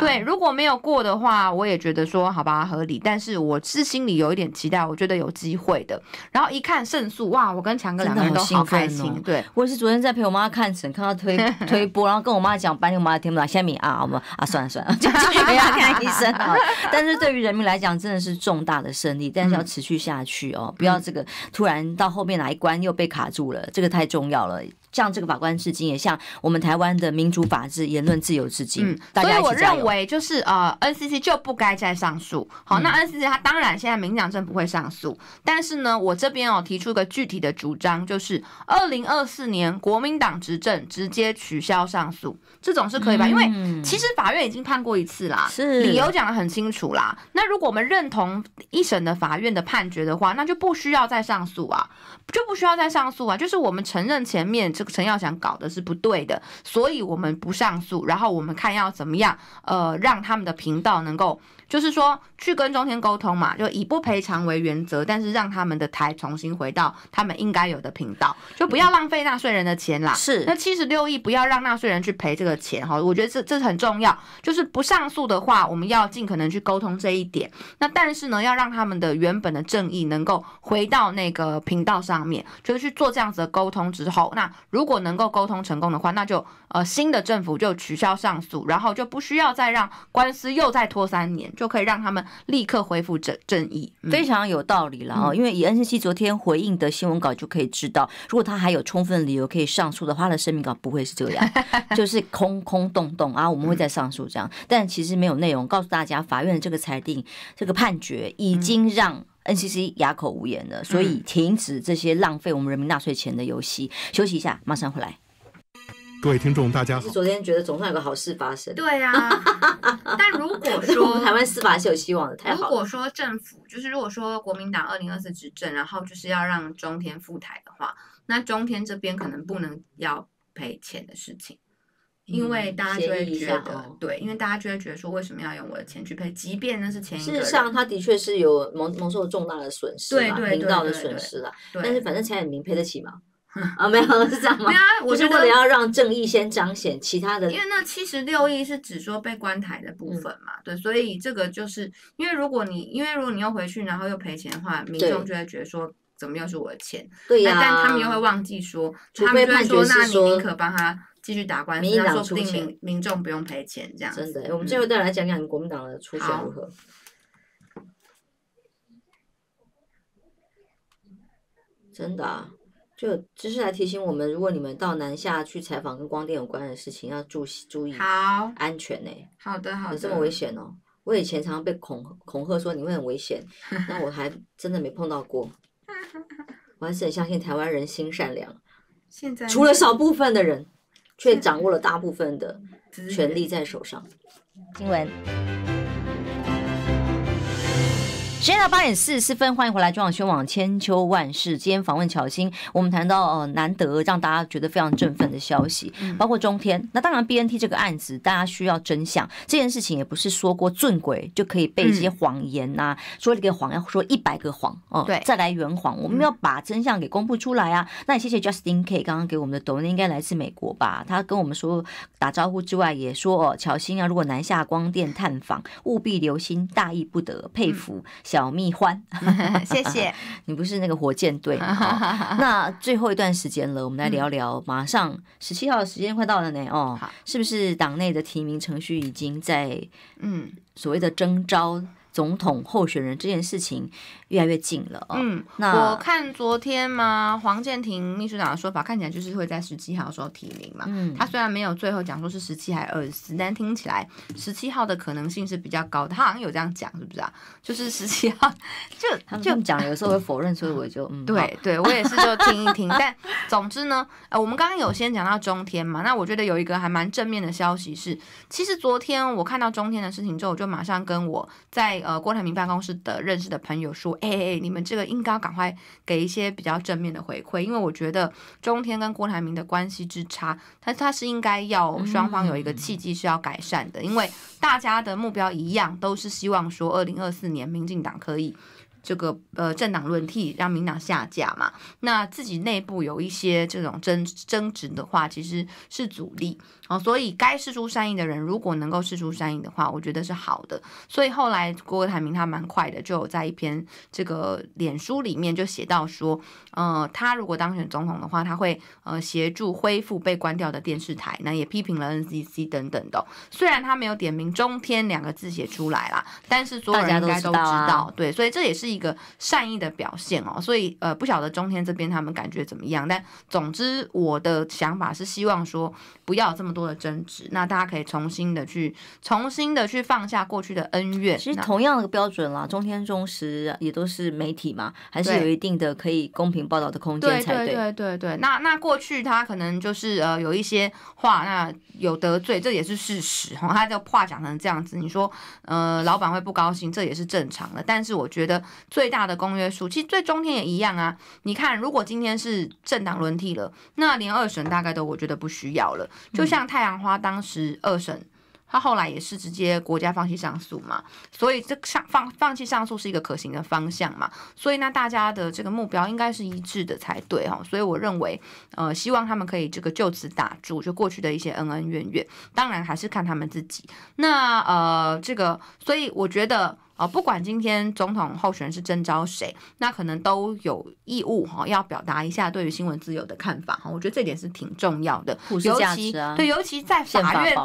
对，如果没有过的话，我也觉得说好吧，合理。但是我是心里有一点期待，我觉得有机会的。然后一看胜诉，哇！我跟强哥两个人都好开心。对，我是昨天在陪我妈看诊，看到推 推播，然后跟我妈讲半天，我妈也听不懂。下面啊，我们啊，算了算了，就续陪他看医生啊。但是对于人民来讲，真的是重大的胜利。但是要持续下去哦，不要这个突然到后面哪一关又被卡住了，这个太。重要了，像这个法官至今，也向我们台湾的民主法治、言论自由至今，嗯，所以我认为就是呃，NCC 就不该再上诉。好，那 NCC 它当然现在民讲证不会上诉，但是呢，我这边哦提出一个具体的主张，就是二零二四年国民党执政直接取消上诉，这种是可以吧？因为其实法院已经判过一次啦，理由讲的很清楚啦。那如果我们认同一审的法院的判决的话，那就不需要再上诉啊。就不需要再上诉啊！就是我们承认前面这个陈耀祥搞的是不对的，所以我们不上诉，然后我们看要怎么样，呃，让他们的频道能够。就是说，去跟中天沟通嘛，就以不赔偿为原则，但是让他们的台重新回到他们应该有的频道，就不要浪费纳税人的钱啦。是，那七十六亿不要让纳税人去赔这个钱哈，我觉得这这是很重要。就是不上诉的话，我们要尽可能去沟通这一点。那但是呢，要让他们的原本的正义能够回到那个频道上面，就是去做这样子的沟通之后，那如果能够沟通成功的话，那就呃新的政府就取消上诉，然后就不需要再让官司又再拖三年。就可以让他们立刻恢复正正义，非常有道理了哦。因为以 NCC 昨天回应的新闻稿就可以知道，如果他还有充分理由可以上诉的话，他的声明稿不会是这样，就是空空洞洞啊。我们会再上诉这样，但其实没有内容告诉大家，法院的这个裁定、这个判决已经让 NCC 哑口无言了，所以停止这些浪费我们人民纳税钱的游戏，休息一下，马上回来。各位听众，大家好。昨天觉得总算有个好事发生。对呀。但如果说台湾司法是有希望的，太好如果说政府就是如果说国民党二零二四执政，然后就是要让中天赴台的话，那中天这边可能不能要赔钱的事情，因为大家就会觉得，对，因为大家就会觉得说，为什么要用我的钱去赔？即便那是前，事实上他的确是有蒙蒙受重大的损失，对对对，零的损失了，但是反正钱很明，赔得起吗？啊，没有是这样吗？对啊，我是为了要让正义先彰显，其他的。因为那七十六亿是指说被关台的部分嘛，对，所以这个就是因为如果你因为如果你又回去，然后又赔钱的话，民众就会觉得说怎么又是我的钱？对呀。但他们又会忘记说，他们觉得说那你宁可帮他继续打官司，说不定民民众不用赔钱这样。真的，我们最后再来讲讲国民党的出钱如何。真的。就只是来提醒我们，如果你们到南下去采访跟光电有关的事情，要注注意好安全呢。好的，好的。有这么危险哦！我以前常被恐恐吓说你会很危险，那我还真的没碰到过。我还是很相信台湾人心善良，现在除了少部分的人，却掌握了大部分的权力在手上。新闻。时间到八点四十四分，欢迎回来，中央宣网千秋万世。今天访问乔新，我们谈到难得让大家觉得非常振奋的消息，包括中天。那当然，B N T 这个案子，大家需要真相。这件事情也不是说过正轨就可以背一些谎言呐，说一个谎要说一百个谎哦，对，再来圆谎。我们要把真相给公布出来啊。那也谢谢 Justin K 刚刚给我们的抖音，应该来自美国吧？他跟我们说打招呼之外，也说哦，乔新啊，如果南下光电探访，务必留心，大意不得，佩服。小蜜獾，谢谢。你不是那个火箭队？那最后一段时间了，我们来聊聊。马上十七号的时间快到了呢，哦，是不是党内的提名程序已经在嗯所谓的征招？总统候选人这件事情越来越近了。嗯，那我看昨天嘛，黄建庭秘书长的说法看起来就是会在十七号的时候提名嘛。嗯，他虽然没有最后讲说是十七还是二十四，但听起来十七号的可能性是比较高的。他好像有这样讲，是不是啊？就是十七号，就就讲有时候会否认，所以我就嗯，对对，我也是就听一听。但总之呢，呃，我们刚刚有先讲到中天嘛，那我觉得有一个还蛮正面的消息是，其实昨天我看到中天的事情之后，我就马上跟我在。呃，郭台铭办公室的认识的朋友说：“哎哎哎，你们这个应该赶快给一些比较正面的回馈，因为我觉得中天跟郭台铭的关系之差，他他是应该要双方有一个契机是要改善的，因为大家的目标一样，都是希望说二零二四年民进党可以这个呃政党轮替，让民党下架嘛。那自己内部有一些这种争争执的话，其实是阻力。”哦，所以该施出善意的人，如果能够施出善意的话，我觉得是好的。所以后来郭台铭他蛮快的，就有在一篇这个脸书里面就写到说，呃，他如果当选总统的话，他会呃协助恢复被关掉的电视台，那也批评了 NCC 等等的。虽然他没有点名中天两个字写出来啦，但是大家应该都知道，对，所以这也是一个善意的表现哦。所以呃，不晓得中天这边他们感觉怎么样，但总之我的想法是希望说不要这么。多的争执，那大家可以重新的去，重新的去放下过去的恩怨。其实同样的标准啦，中天、中时也都是媒体嘛，还是有一定的可以公平报道的空间才对。对对对对对。那那过去他可能就是呃有一些话，那有得罪，这也是事实哦。他的话讲成这样子，你说呃老板会不高兴，这也是正常的。但是我觉得最大的公约数，其实最中天也一样啊。你看，如果今天是政党轮替了，那连二审大概都我觉得不需要了，就像。太阳花当时二审，他后来也是直接国家放弃上诉嘛，所以这上放放弃上诉是一个可行的方向嘛，所以那大家的这个目标应该是一致的才对哈，所以我认为，呃，希望他们可以这个就此打住，就过去的一些恩恩怨怨，当然还是看他们自己。那呃，这个，所以我觉得。哦，不管今天总统候选人是征召谁，那可能都有义务哈，要表达一下对于新闻自由的看法哈。我觉得这点是挺重要的，尤其对，尤其在法院，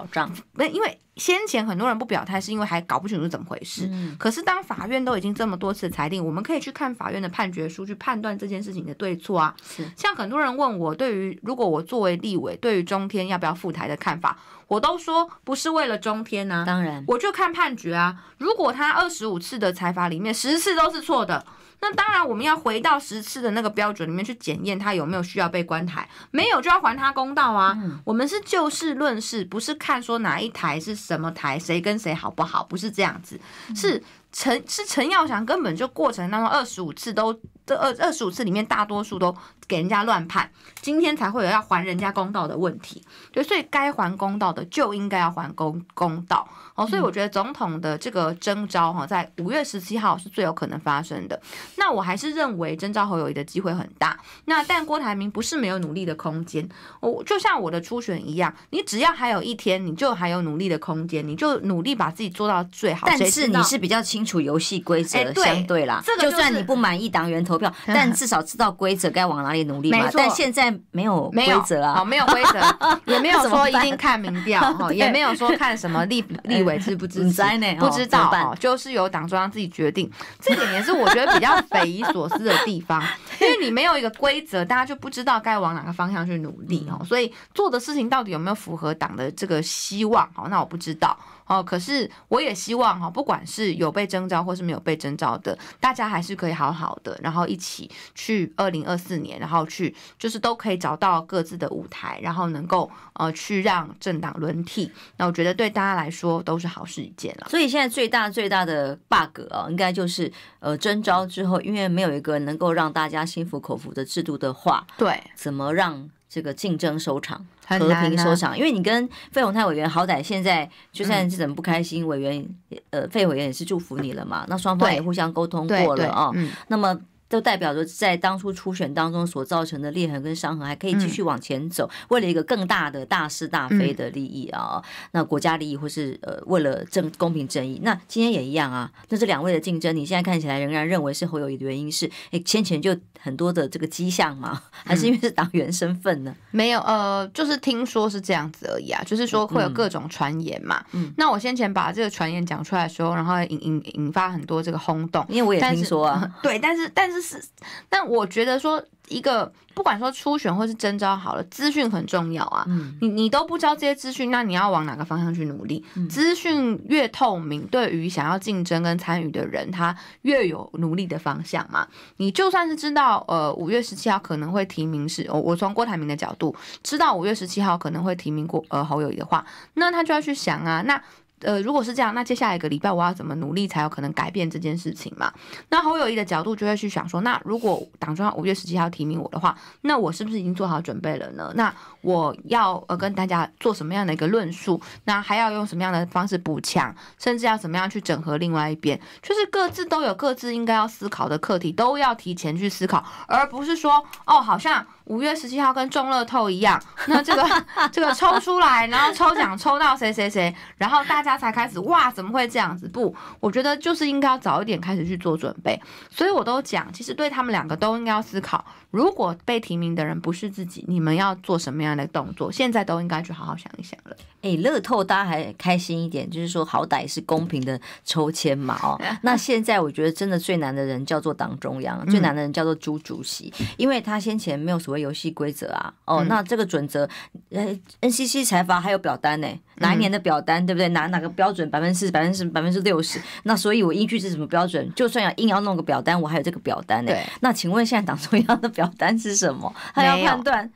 不因为。先前很多人不表态，是因为还搞不清楚怎么回事。可是当法院都已经这么多次裁定，我们可以去看法院的判决书，去判断这件事情的对错啊。是，像很多人问我，对于如果我作为立委，对于中天要不要复台的看法，我都说不是为了中天啊。当然，我就看判决啊。如果他二十五次的裁罚里面十次都是错的。那当然，我们要回到十次的那个标准里面去检验，他有没有需要被关台，没有就要还他公道啊。我们是就事论事，不是看说哪一台是什么台，谁跟谁好不好，不是这样子。是陈是陈耀祥根本就过程当中二十五次都。这二二十五次里面，大多数都给人家乱判，今天才会有要还人家公道的问题。对，所以该还公道的就应该要还公公道。哦，所以我觉得总统的这个征召哈，在五月十七号是最有可能发生的。那我还是认为征召侯友谊的机会很大。那但郭台铭不是没有努力的空间。我就像我的初选一样，你只要还有一天，你就还有努力的空间，你就努力把自己做到最好。但是你是比较清楚游戏规则相对啦，就算你不满意党员投。投票，但至少知道规则该往哪里努力嘛。但现在没有规则啊，没有规则，也没有说一定看民调 也没有说看什么立立委支不支持，不知道就是由党中央自己决定。这点也是我觉得比较匪夷所思的地方，因为你没有一个规则，大家就不知道该往哪个方向去努力哦。所以做的事情到底有没有符合党的这个希望哦？那我不知道。哦，可是我也希望哈，不管是有被征召或是没有被征召的，大家还是可以好好的，然后一起去二零二四年，然后去就是都可以找到各自的舞台，然后能够呃去让政党轮替。那我觉得对大家来说都是好事一件。了。所以现在最大最大的 bug 啊，应该就是呃征召之后，因为没有一个能够让大家心服口服的制度的话，对，怎么让？这个竞争收场，和平收场，因为你跟费鸿泰委员好歹现在就算是怎么不开心，委员呃费委员也是祝福你了嘛，那双方也互相沟通过了哦，那么。都代表着在当初初选当中所造成的裂痕跟伤痕，还可以继续往前走。为了一个更大的大是大非的利益啊，那国家利益，或是呃，为了正公平正义，那今天也一样啊。那这两位的竞争，你现在看起来仍然认为是侯友谊的原因是，哎，先前就很多的这个迹象吗？还是因为是党员身份呢？没有，呃，就是听说是这样子而已啊。就是说会有各种传言嘛。嗯。那我先前把这个传言讲出来的时候，然后引引引发很多这个轰动，因为我也听说。啊，对，但是但是。是，但我觉得说一个不管说初选或是征招好了，资讯很重要啊。嗯，你你都不知道这些资讯，那你要往哪个方向去努力？资讯越透明，对于想要竞争跟参与的人，他越有努力的方向嘛。你就算是知道，呃，五月十七号可能会提名是，我我从郭台铭的角度知道五月十七号可能会提名过呃侯友谊的话，那他就要去想啊，那。呃，如果是这样，那接下来一个礼拜我要怎么努力才有可能改变这件事情嘛？那侯友谊的角度就会去想说，那如果党中央五月十七号提名我的话，那我是不是已经做好准备了呢？那我要呃跟大家做什么样的一个论述？那还要用什么样的方式补强？甚至要怎么样去整合另外一边？就是各自都有各自应该要思考的课题，都要提前去思考，而不是说哦，好像。五月十七号跟中乐透一样，那这个 这个抽出来，然后抽奖抽到谁谁谁，然后大家才开始哇，怎么会这样子？不，我觉得就是应该要早一点开始去做准备。所以我都讲，其实对他们两个都应该要思考，如果被提名的人不是自己，你们要做什么样的动作？现在都应该去好好想一想了。哎，乐透大家还开心一点，就是说好歹是公平的抽签嘛哦。那现在我觉得真的最难的人叫做党中央，最难的人叫做朱主席，因为他先前没有什么。游戏规则啊，哦，那这个准则，呃，NCC 财阀还有表单呢，哪一年的表单对不对？哪哪个标准百分之四十、百分之百分之六十？那所以我依据是什么标准？就算要硬要弄个表单，我还有这个表单呢。那请问现在党中央的表单是什么？他要判断。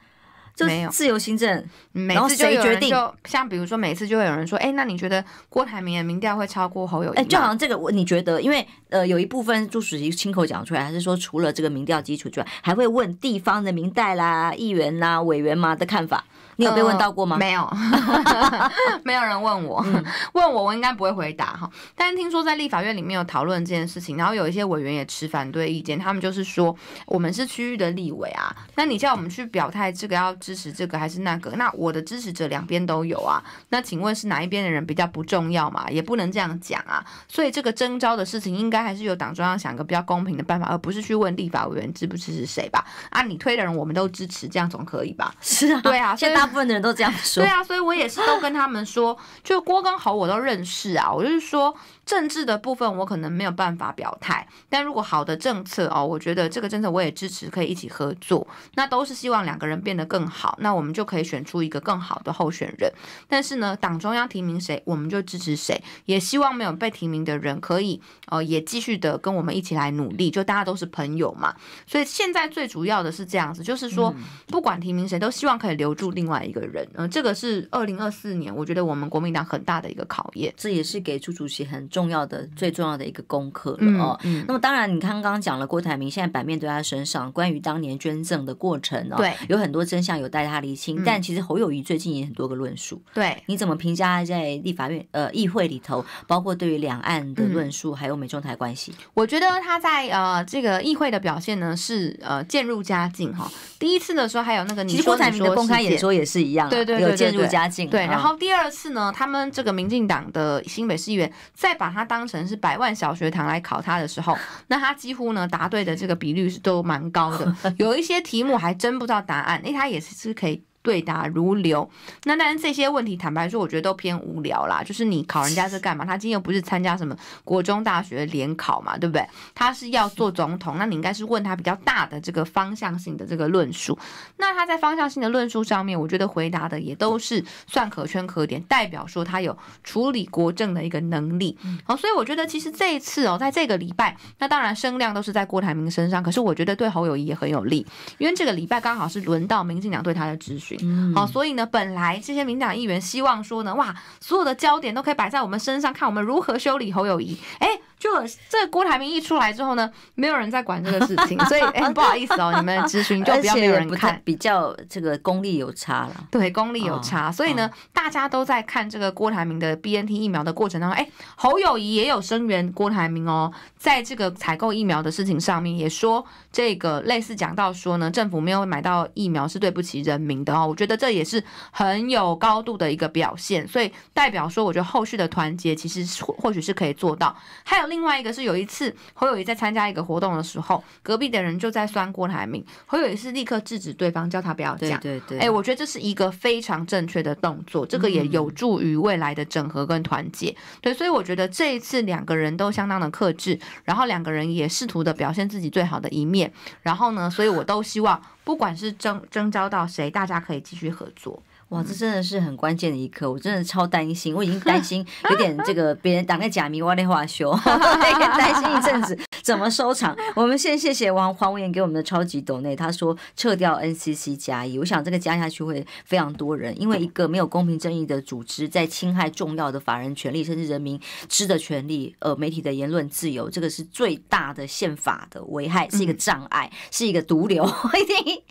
就自由行政，每次就有决定，像比如说每次就会有人说，哎，那你觉得郭台铭的民调会超过侯友谊？哎，就好像这个，我你觉得，因为呃，有一部分朱主席亲口讲出来，还是说除了这个民调基础之外，还会问地方的民代啦、议员啦、委员嘛的看法？你有被问到过吗？没有，没有人问我，问我我应该不会回答哈。但是听说在立法院里面有讨论这件事情，然后有一些委员也持反对意见，他们就是说我们是区域的立委啊，那你叫我们去表态，这个要支持这个还是那个？那我的支持者两边都有啊，那请问是哪一边的人比较不重要嘛？也不能这样讲啊。所以这个征招的事情，应该还是有党中央想个比较公平的办法，而不是去问立法委员支不支持谁吧？啊，你推的人我们都支持，这样总可以吧？是啊，对啊，现在。部分的人都这样说，对啊，所以我也是都跟他们说，就郭跟侯我都认识啊。我就是说，政治的部分我可能没有办法表态，但如果好的政策哦，我觉得这个政策我也支持，可以一起合作。那都是希望两个人变得更好，那我们就可以选出一个更好的候选人。但是呢，党中央提名谁，我们就支持谁，也希望没有被提名的人可以呃也继续的跟我们一起来努力，就大家都是朋友嘛。所以现在最主要的是这样子，就是说不管提名谁都希望可以留住另外。一个人，嗯，这个是二零二四年，我觉得我们国民党很大的一个考验，这也是给朱主席很重要的、最重要的一个功课了哦，那么，当然，你看刚刚讲了，郭台铭现在版面对他身上关于当年捐赠的过程啊，对，有很多真相有待他厘清。但其实侯友谊最近也很多个论述，对，你怎么评价在立法院呃议会里头，包括对于两岸的论述，还有美中台关系？我觉得他在呃这个议会的表现呢，是呃渐入佳境哈。第一次的时候，还有那个，其实郭台铭的公开演说也。是一样，对对有渐入佳境。对，然后第二次呢，他们这个民进党的新北市议员再把它当成是百万小学堂来考他的时候，那他几乎呢答对的这个比率是都蛮高的，有一些题目还真不知道答案，那他也是可以。对答如流，那当然这些问题，坦白说，我觉得都偏无聊啦。就是你考人家是干嘛？他今天又不是参加什么国中大学联考嘛，对不对？他是要做总统，那你应该是问他比较大的这个方向性的这个论述。那他在方向性的论述上面，我觉得回答的也都是算可圈可点，代表说他有处理国政的一个能力。好，所以我觉得其实这一次哦，在这个礼拜，那当然声量都是在郭台铭身上，可是我觉得对侯友谊也很有利，因为这个礼拜刚好是轮到民进党对他的质询。好，所以呢，本来这些民党议员希望说呢，哇，所有的焦点都可以摆在我们身上，看我们如何修理侯友谊，哎。就这个郭台铭一出来之后呢，没有人在管这个事情，所以哎，不好意思哦，你们咨询就不要没有人看，比较这个功力有差了，对，功力有差，所以呢，大家都在看这个郭台铭的 BNT 疫苗的过程当中，哎，侯友谊也有声援郭台铭哦，在这个采购疫苗的事情上面也说这个类似讲到说呢，政府没有买到疫苗是对不起人民的哦，我觉得这也是很有高度的一个表现，所以代表说，我觉得后续的团结其实或许是可以做到，还有。另外一个是有一次，侯友谊在参加一个活动的时候，隔壁的人就在酸郭台铭，侯友谊是立刻制止对方，叫他不要讲。哎，我觉得这是一个非常正确的动作，这个也有助于未来的整合跟团结。对，所以我觉得这一次两个人都相当的克制，然后两个人也试图的表现自己最好的一面。然后呢，所以我都希望，不管是征征招到谁，大家可以继续合作。哇，这真的是很关键的一刻，我真的超担心，我已经担 心有点这个别人打个假迷花脸话修，那个 担心一阵子。怎么收场？我们先谢谢王黄文言给我们的超级抖内。他说撤掉 NCC 加一，我想这个加下去会非常多人，因为一个没有公平正义的组织在侵害重要的法人权利，甚至人民知的权利，呃，媒体的言论自由，这个是最大的宪法的危害，是一个障碍，是一个毒瘤，一定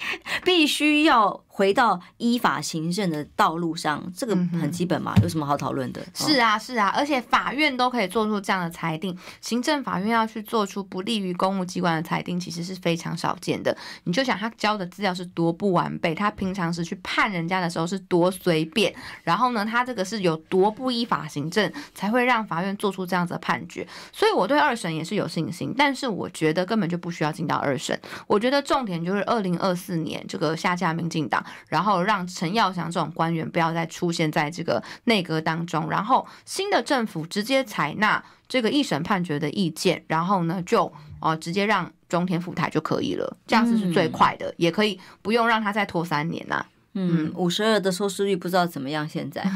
必须要回到依法行政的道路上，这个很基本嘛，有什么好讨论的？是啊，是啊，而且法院都可以做出这样的裁定，行政法院要去做出。不利于公务机关的裁定，其实是非常少见的。你就想他交的资料是多不完备，他平常时去判人家的时候是多随便，然后呢，他这个是有多不依法行政，才会让法院做出这样子的判决。所以我对二审也是有信心，但是我觉得根本就不需要进到二审。我觉得重点就是二零二四年这个下架民进党，然后让陈耀祥这种官员不要再出现在这个内阁当中，然后新的政府直接采纳。这个一审判决的意见，然后呢，就哦直接让中天赴台就可以了，这样子是最快的，也可以不用让他再拖三年呐。嗯，五十二的收视率不知道怎么样，现在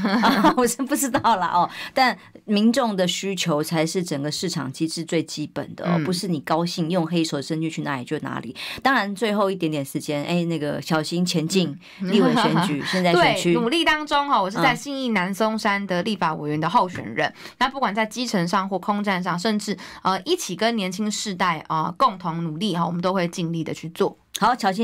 我是不知道了哦。但民众的需求才是整个市场机制最基本的，哦，不是你高兴用黑手伸进去哪里就哪里。当然，最后一点点时间，哎，那个小心前进立委选举，现在选举努力当中哈，我是在信义南松山的立法委员的候选人。那不管在基层上或空战上，甚至呃一起跟年轻世代啊共同努力哈，我们都会尽力的去做好。小心。